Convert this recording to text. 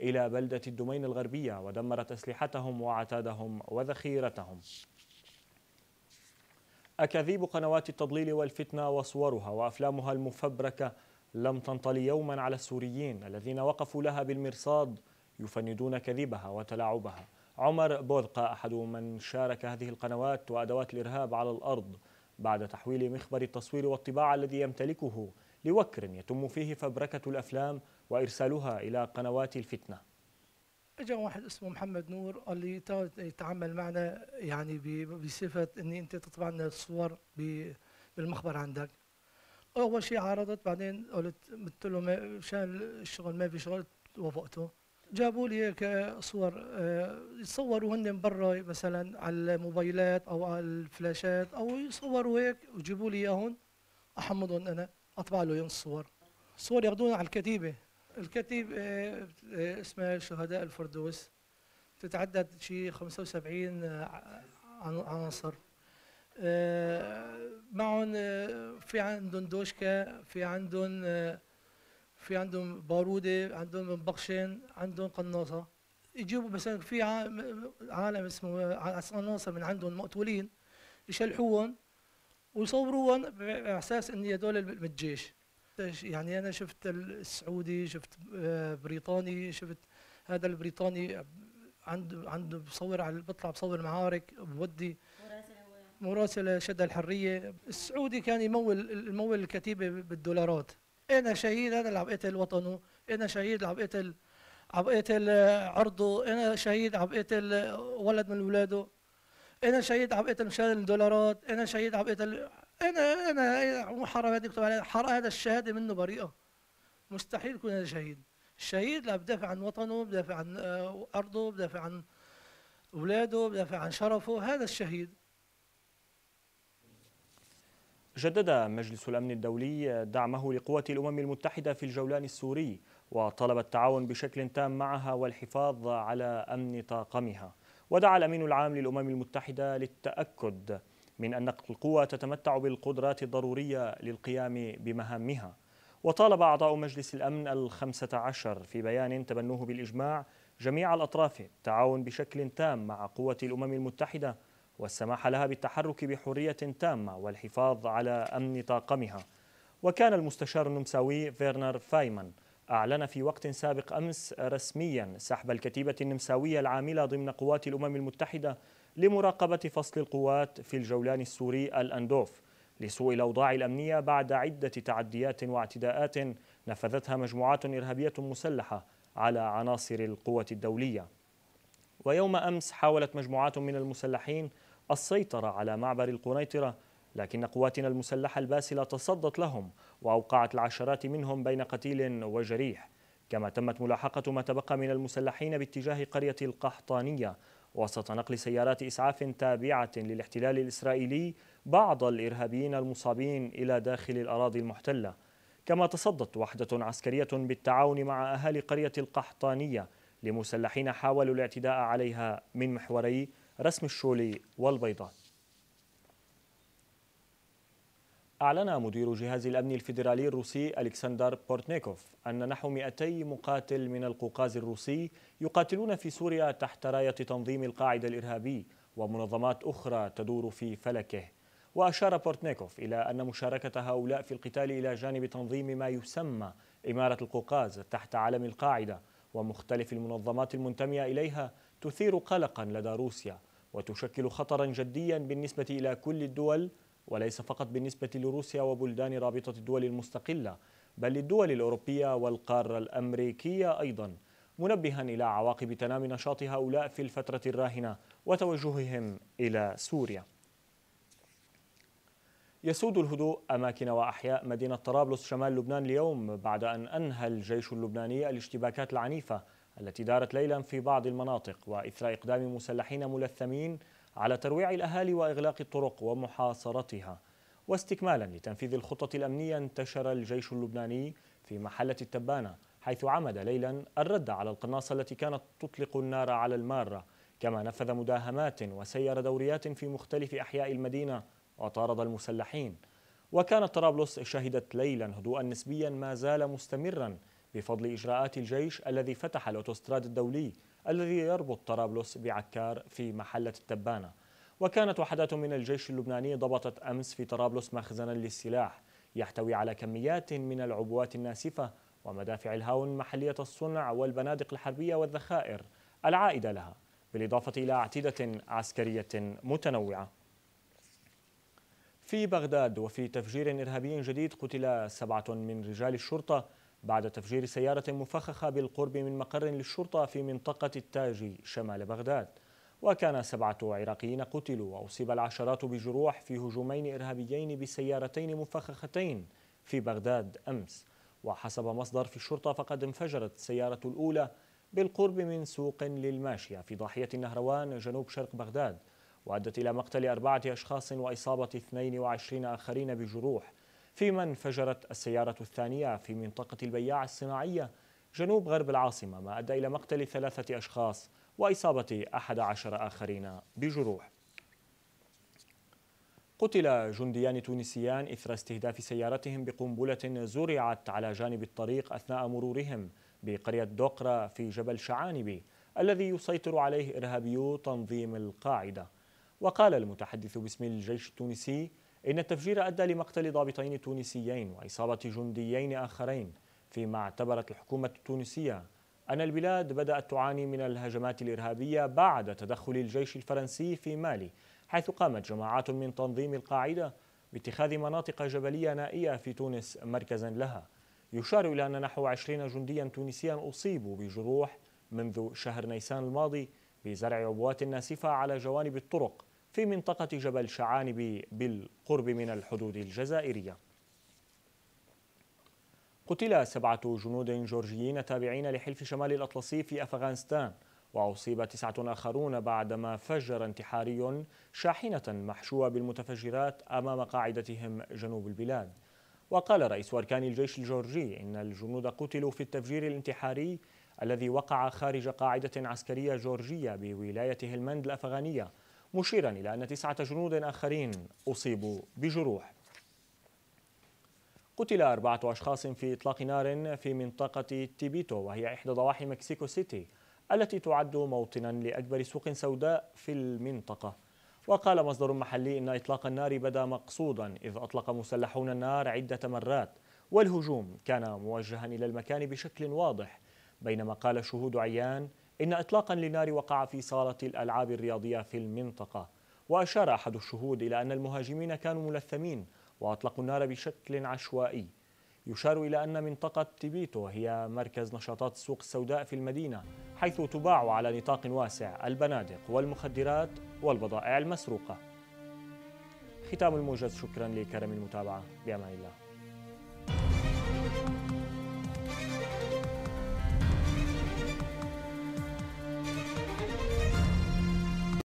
إلى بلدة الدمين الغربية ودمرت أسلحتهم وعتادهم وذخيرتهم أكاذيب قنوات التضليل والفتنة وصورها وأفلامها المفبركة لم تنطل يوما على السوريين الذين وقفوا لها بالمرصاد يفندون كذبها وتلاعبها عمر بوذقة أحد من شارك هذه القنوات وأدوات الإرهاب على الأرض بعد تحويل مخبر التصوير والطباعة الذي يمتلكه لوكر يتم فيه فبركة الأفلام وإرسالها إلى قنوات الفتنة اجى واحد اسمه محمد نور قال لي يتعامل معنا يعني بصفه اني انت تطبع لنا الصور بالمخبر عندك اول شيء عرضت بعدين قلت قلت له مشان الشغل ما في شغل وافقته جابوا لي هيك صور آه، يصوروا هن من برا مثلا على الموبايلات او على الفلاشات او يصوروا هيك وجيبوا لي اياهم احمضهم انا اطبع له يوم الصور صور ياخذونا على الكتيبه الكتيب آه، آه، اسمها شهداء الفردوس تتعدد شيء 75 آه، عناصر معهم في عندهم دوشكا في عندهم في عندهم باروده عندهم بقشين عندهم قناصه يجيبوا مثلا في عالم اسمه عناصر من عندهم مقتولين يشلحوهم وصوروهم باساس ان هدول من الجيش يعني انا شفت السعودي شفت آه، بريطاني شفت هذا البريطاني عنده عنده بصور على بطلع بصور معارك بودي مراسلة شد الحرية السعودي كان يمول المول الكتيبة بالدولارات أنا شهيد أنا اللي عم قتل وطنه أنا شهيد عم قتل عم عرضه أنا شهيد عم ولد من ولاده انا شهيد عم قتل مشان الدولارات انا شهيد عم قتل انا انا مو حرام هذا يكتب عليه حرام هذا الشهاده منه بريئه مستحيل يكون هذا شهيد الشهيد لا بدافع عن وطنه بدافع عن آه، ارضه بدافع عن اولاده بدافع عن شرفه هذا الشهيد جدد مجلس الأمن الدولي دعمه لقوات الأمم المتحدة في الجولان السوري وطلب التعاون بشكل تام معها والحفاظ على أمن طاقمها ودعا الأمين العام للأمم المتحدة للتأكد من أن القوى تتمتع بالقدرات الضرورية للقيام بمهامها وطالب أعضاء مجلس الأمن الخمسة عشر في بيان تبنوه بالإجماع جميع الأطراف التعاون بشكل تام مع قوة الأمم المتحدة والسماح لها بالتحرك بحرية تامة والحفاظ على أمن طاقمها وكان المستشار النمساوي فيرنر فايمان أعلن في وقت سابق أمس رسميا سحب الكتيبة النمساوية العاملة ضمن قوات الأمم المتحدة لمراقبة فصل القوات في الجولان السوري الأندوف لسوء الأوضاع الأمنية بعد عدة تعديات واعتداءات نفذتها مجموعات إرهابية مسلحة على عناصر القوة الدولية ويوم أمس حاولت مجموعات من المسلحين السيطرة على معبر القنيطرة لكن قواتنا المسلحة الباسلة تصدت لهم وأوقعت العشرات منهم بين قتيل وجريح كما تمت ملاحقة ما تبقى من المسلحين باتجاه قرية القحطانية وسط نقل سيارات إسعاف تابعة للاحتلال الإسرائيلي بعض الإرهابيين المصابين إلى داخل الأراضي المحتلة كما تصدت وحدة عسكرية بالتعاون مع أهالي قرية القحطانية لمسلحين حاولوا الاعتداء عليها من محوري رسم الشولي والبيضات أعلن مدير جهاز الأمن الفيدرالي الروسي ألكسندر بورتنيكوف أن نحو 200 مقاتل من القوقاز الروسي يقاتلون في سوريا تحت راية تنظيم القاعدة الإرهابي ومنظمات أخرى تدور في فلكه وأشار بورتنيكوف إلى أن مشاركة هؤلاء في القتال إلى جانب تنظيم ما يسمى إمارة القوقاز تحت علم القاعدة ومختلف المنظمات المنتمية إليها تثير قلقا لدى روسيا وتشكل خطرا جديا بالنسبة إلى كل الدول وليس فقط بالنسبة لروسيا وبلدان رابطة الدول المستقلة بل للدول الأوروبية والقارة الأمريكية أيضا منبها إلى عواقب تنامي نشاط هؤلاء في الفترة الراهنة وتوجههم إلى سوريا يسود الهدوء أماكن وأحياء مدينة طرابلس شمال لبنان اليوم بعد أن أنهى الجيش اللبناني الاشتباكات العنيفة التي دارت ليلا في بعض المناطق وإثر إقدام مسلحين ملثمين على ترويع الأهالي وإغلاق الطرق ومحاصرتها واستكمالا لتنفيذ الخطة الأمنية انتشر الجيش اللبناني في محلة التبانة حيث عمد ليلا الرد على القناصة التي كانت تطلق النار على المارة كما نفذ مداهمات وسير دوريات في مختلف أحياء المدينة وطارد المسلحين وكانت طرابلس شهدت ليلا هدوءا نسبيا ما زال مستمرا بفضل إجراءات الجيش الذي فتح الأوتوستراد الدولي الذي يربط طرابلس بعكار في محلة التبانة وكانت وحدات من الجيش اللبناني ضبطت أمس في طرابلس مخزنا للسلاح يحتوي على كميات من العبوات الناسفة ومدافع الهاون محلية الصنع والبنادق الحربية والذخائر العائدة لها بالإضافة إلى أعتدة عسكرية متنوعة في بغداد وفي تفجير إرهابي جديد قتل سبعة من رجال الشرطة بعد تفجير سيارة مفخخة بالقرب من مقر للشرطة في منطقة التاجي شمال بغداد وكان سبعة عراقيين قتلوا وأصيب العشرات بجروح في هجومين إرهابيين بسيارتين مفخختين في بغداد أمس وحسب مصدر في الشرطة فقد انفجرت السيارة الأولى بالقرب من سوق للماشية في ضاحية النهروان جنوب شرق بغداد وأدت إلى مقتل أربعة أشخاص وإصابة 22 آخرين بجروح فيما انفجرت السيارة الثانية في منطقة البياع الصناعية جنوب غرب العاصمة ما أدى إلى مقتل ثلاثة أشخاص وإصابة أحد عشر آخرين بجروح قتل جنديان تونسيان إثر استهداف سيارتهم بقنبلة زرعت على جانب الطريق أثناء مرورهم بقرية دوقرة في جبل شعانبي الذي يسيطر عليه إرهابيو تنظيم القاعدة وقال المتحدث باسم الجيش التونسي إن التفجير أدى لمقتل ضابطين تونسيين وإصابة جنديين آخرين فيما اعتبرت الحكومة التونسية أن البلاد بدأت تعاني من الهجمات الإرهابية بعد تدخل الجيش الفرنسي في مالي حيث قامت جماعات من تنظيم القاعدة باتخاذ مناطق جبلية نائية في تونس مركزا لها يشار إلى أن نحو 20 جنديا تونسيا أصيبوا بجروح منذ شهر نيسان الماضي بزرع عبوات ناسفة على جوانب الطرق في منطقة جبل شعانب بالقرب من الحدود الجزائرية قتل سبعة جنود جورجيين تابعين لحلف شمال الأطلسي في أفغانستان وأصيب تسعة آخرون بعدما فجر انتحاري شاحنة محشوة بالمتفجرات أمام قاعدتهم جنوب البلاد وقال رئيس أركان الجيش الجورجي إن الجنود قتلوا في التفجير الانتحاري الذي وقع خارج قاعدة عسكرية جورجية بولاية هلمند الأفغانية مشيرا إلى أن تسعة جنود آخرين أصيبوا بجروح قتل أربعة أشخاص في إطلاق نار في منطقة تيبيتو وهي إحدى ضواحي مكسيكو سيتي التي تعد موطنا لأكبر سوق سوداء في المنطقة وقال مصدر محلي إن إطلاق النار بدا مقصودا إذ أطلق مسلحون النار عدة مرات والهجوم كان موجها إلى المكان بشكل واضح بينما قال شهود عيان إن إطلاقا للنار وقع في صالة الألعاب الرياضية في المنطقة وأشار أحد الشهود إلى أن المهاجمين كانوا ملثمين وأطلقوا النار بشكل عشوائي يشار إلى أن منطقة تيبيتو هي مركز نشاطات السوق السوداء في المدينة حيث تباع على نطاق واسع البنادق والمخدرات والبضائع المسروقة ختام الموجز شكرا لكرم المتابعة بأمان الله